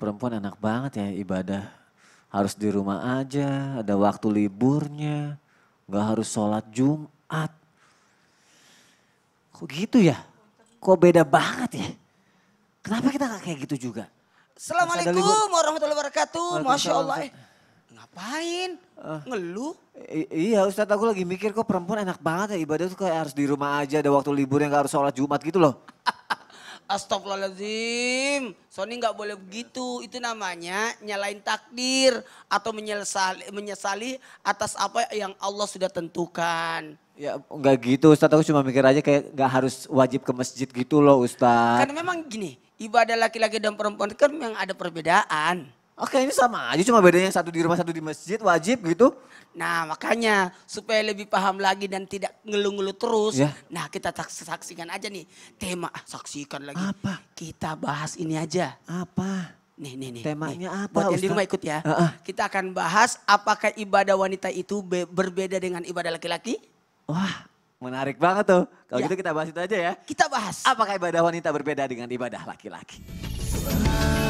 perempuan enak banget ya ibadah. Harus di rumah aja, ada waktu liburnya, nggak harus sholat Jumat. Kok gitu ya? Kok beda banget ya? Kenapa kita nggak kayak gitu juga? Assalamualaikum warahmatullahi wabarakatuh. Masya Allah. Eh, ngapain? Uh, Ngeluh? iya Ustadz aku lagi mikir kok perempuan enak banget ya ibadah tuh kayak harus di rumah aja ada waktu liburnya nggak harus sholat Jumat gitu loh. Astagfirullahaladzim. Sony nggak boleh begitu. Itu namanya nyalain takdir atau menyesali, menyesali atas apa yang Allah sudah tentukan. Ya nggak gitu Ustaz, aku cuma mikir aja kayak nggak harus wajib ke masjid gitu loh Ustaz. Karena memang gini, ibadah laki-laki dan perempuan kan memang ada perbedaan. Oke ini sama aja cuma bedanya satu di rumah satu di masjid wajib gitu. Nah makanya supaya lebih paham lagi dan tidak ngeluh-ngeluh terus. Ya. Nah kita saksikan aja nih tema ah, saksikan lagi. Apa? Kita bahas ini aja. Apa? Nih nih nih. Temanya nih. apa? Buat yang di rumah ikut ya. Uh -uh. Kita akan bahas apakah ibadah wanita itu berbeda dengan ibadah laki-laki? Wah menarik banget tuh. Kalau ya. gitu kita bahas itu aja ya. Kita bahas. Apakah ibadah wanita berbeda dengan ibadah laki-laki? Wow.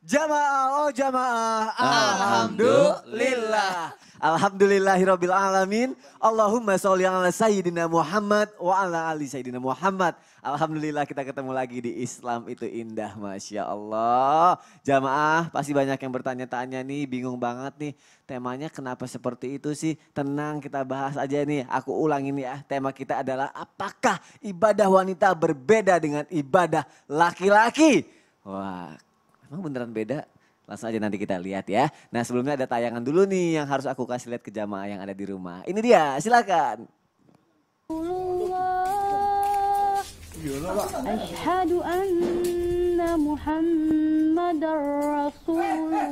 Jamaah, oh jamaah. Alhamdulillah. Alhamdulillahirabbil alamin. Allahumma sholli ala sayyidina Muhammad wa ala ali sayyidina Muhammad. Alhamdulillah kita ketemu lagi di Islam itu indah Masya Allah. Jamaah pasti banyak yang bertanya-tanya nih bingung banget nih temanya kenapa seperti itu sih. Tenang kita bahas aja nih aku ulangin ya tema kita adalah apakah ibadah wanita berbeda dengan ibadah laki-laki. Wah emang beneran beda? Langsung aja nanti kita lihat ya. Nah sebelumnya ada tayangan dulu nih yang harus aku kasih lihat ke jamaah yang ada di rumah. Ini dia, silakan. Ashadu anna Muhammadar Rasulullah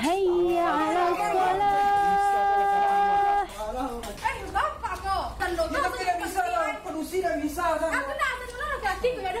Hayya ala Aku nak ada telur kaki, ada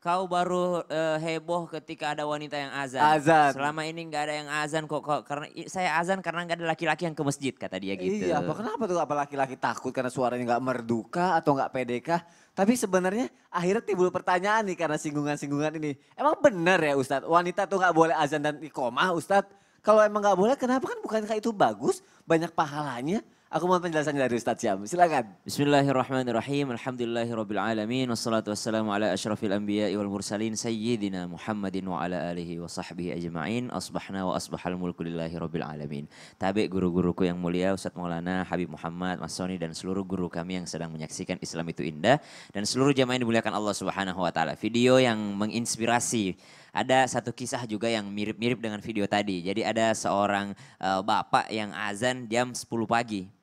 kau baru uh, heboh ketika ada wanita yang azan. Azan. Selama ini nggak ada yang azan kok, kok karena saya azan karena nggak ada laki-laki yang ke masjid kata dia gitu. Iya, apa kenapa tuh apa laki-laki takut karena suaranya nggak merduka atau nggak pedeka? Tapi sebenarnya akhirnya timbul pertanyaan nih karena singgungan-singgungan ini. Emang benar ya Ustadz, wanita tuh nggak boleh azan dan ikomah Ustadz? Kalau emang nggak boleh, kenapa kan bukankah itu bagus, banyak pahalanya? Aku mau penjelasan dari Ustaz Syam, silakan. Bismillahirrahmanirrahim, alamin wassalatu wassalamu ala asyrafil anbiya wal mursalin, sayyidina Muhammadin wa ala alihi wa sahbihi ajma'in, asbahna wa asbahal mulku lillahi rabbil alamin. Tabik guru-guruku yang mulia, Ustaz Maulana, Habib Muhammad, Mas Soni, dan seluruh guru kami yang sedang menyaksikan Islam itu indah, dan seluruh jamaah yang dimuliakan Allah subhanahu wa ta'ala. Video yang menginspirasi ada satu kisah juga yang mirip-mirip dengan video tadi. Jadi ada seorang uh, bapak yang azan jam 10 pagi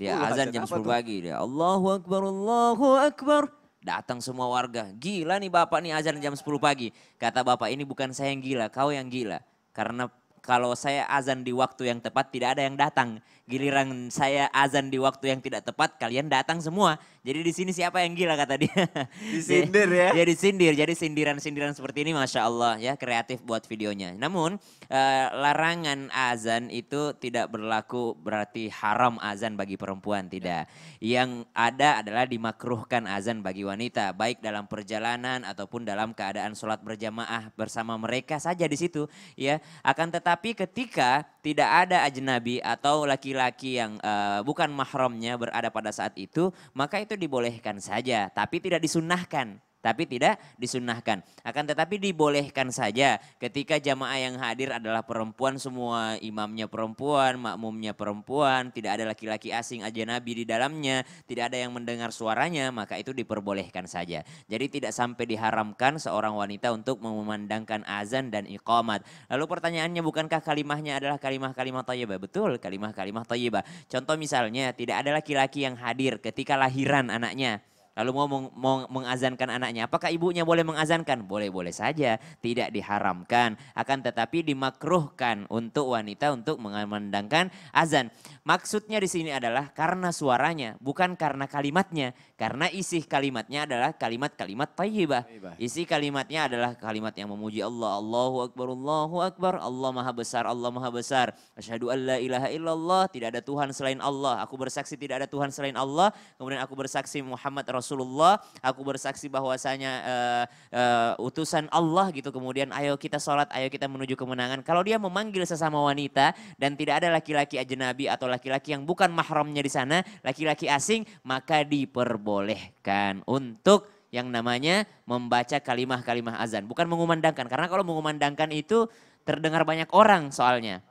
Ya azan jam 10 pagi dia. Allahu Akbar, Allahu Akbar. Datang semua warga. Gila nih bapak nih azan jam 10 pagi. Kata bapak ini bukan saya yang gila, kau yang gila. Karena kalau saya azan di waktu yang tepat tidak ada yang datang. Giliran saya azan di waktu yang tidak tepat kalian datang semua. Jadi di sini siapa yang gila kata dia? Disindir ya. Jadi sindir. Jadi sindiran-sindiran seperti ini Masya Allah ya kreatif buat videonya. Namun eh, larangan azan itu tidak berlaku berarti haram azan bagi perempuan. Tidak. Yang ada adalah dimakruhkan azan bagi wanita. Baik dalam perjalanan ataupun dalam keadaan sholat berjamaah bersama mereka saja di situ. ya. Akan tetapi ketika tidak ada ajnabi atau laki-laki yang uh, bukan mahramnya berada pada saat itu. Maka itu itu dibolehkan saja, tapi tidak disunahkan tapi tidak disunahkan. Akan tetapi dibolehkan saja ketika jamaah yang hadir adalah perempuan semua, imamnya perempuan, makmumnya perempuan, tidak ada laki-laki asing aja Nabi di dalamnya, tidak ada yang mendengar suaranya, maka itu diperbolehkan saja. Jadi tidak sampai diharamkan seorang wanita untuk memandangkan azan dan iqamat. Lalu pertanyaannya bukankah kalimahnya adalah kalimah-kalimah tayyibah? Betul, kalimah-kalimah tayyibah. Contoh misalnya tidak ada laki-laki yang hadir ketika lahiran anaknya lalu mau, meng, mau mengazankan anaknya. Apakah ibunya boleh mengazankan? Boleh-boleh saja, tidak diharamkan. Akan tetapi dimakruhkan untuk wanita untuk mengandangkan azan. Maksudnya di sini adalah karena suaranya, bukan karena kalimatnya. Karena isi kalimatnya adalah kalimat-kalimat tayyibah. Isi kalimatnya adalah kalimat yang memuji Allah. Allahu Akbar, Allahu Akbar, Allah Maha Besar, Allah Maha Besar. Asyhadu an la ilaha illallah, tidak ada Tuhan selain Allah. Aku bersaksi tidak ada Tuhan selain Allah. Kemudian aku bersaksi Muhammad Rasulullah Rasulullah, aku bersaksi bahwasanya uh, uh, utusan Allah gitu. Kemudian ayo kita sholat, ayo kita menuju kemenangan. Kalau dia memanggil sesama wanita dan tidak ada laki-laki ajnabi atau laki-laki yang bukan mahramnya di sana, laki-laki asing, maka diperbolehkan untuk yang namanya membaca kalimah-kalimah azan. Bukan mengumandangkan, karena kalau mengumandangkan itu terdengar banyak orang soalnya.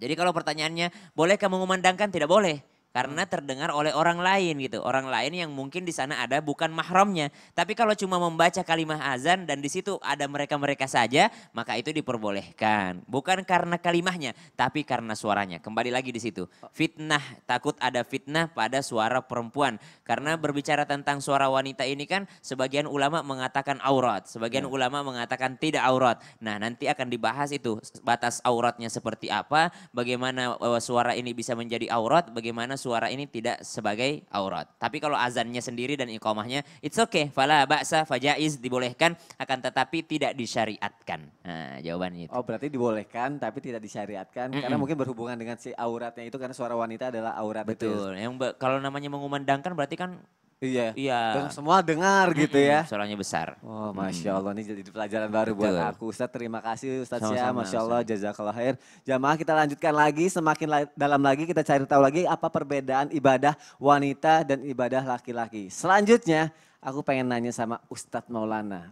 Jadi kalau pertanyaannya, bolehkah mengumandangkan? Tidak boleh karena hmm. terdengar oleh orang lain gitu. Orang lain yang mungkin di sana ada bukan mahramnya. Tapi kalau cuma membaca kalimat azan dan di situ ada mereka-mereka saja, maka itu diperbolehkan. Bukan karena kalimahnya, tapi karena suaranya. Kembali lagi di situ. Fitnah, takut ada fitnah pada suara perempuan. Karena berbicara tentang suara wanita ini kan sebagian ulama mengatakan aurat, sebagian ya. ulama mengatakan tidak aurat. Nah, nanti akan dibahas itu batas auratnya seperti apa, bagaimana e, suara ini bisa menjadi aurat, bagaimana suara ini tidak sebagai aurat. Tapi kalau azannya sendiri dan iqomahnya, it's okay. Fala baksa fajaiz dibolehkan akan tetapi tidak disyariatkan. Nah, jawabannya itu. Oh, berarti dibolehkan tapi tidak disyariatkan mm -mm. karena mungkin berhubungan dengan si auratnya itu karena suara wanita adalah aurat ya. Betul. Yang kalau namanya mengumandangkan berarti kan Iya. Iya. Dan semua dengar gitu ya. Suaranya besar. Oh, masya Allah ini jadi pelajaran baru Betul. buat aku. Ustaz terima kasih Ustadz Sama -sama, ya, masya Allah jazakallah khair. Jamaah kita lanjutkan lagi semakin la dalam lagi kita cari tahu lagi apa perbedaan ibadah wanita dan ibadah laki-laki. Selanjutnya aku pengen nanya sama Ustadz Maulana.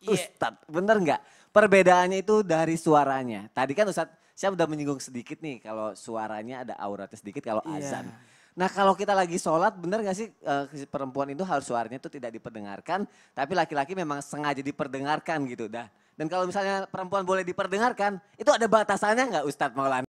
Yeah. bener nggak? Perbedaannya itu dari suaranya. Tadi kan Ustadz, saya udah menyinggung sedikit nih kalau suaranya ada auratnya sedikit kalau yeah. azan. Nah kalau kita lagi sholat benar gak sih uh, perempuan itu harus suaranya itu tidak diperdengarkan. Tapi laki-laki memang sengaja diperdengarkan gitu dah. Dan kalau misalnya perempuan boleh diperdengarkan itu ada batasannya gak Ustadz Maulana?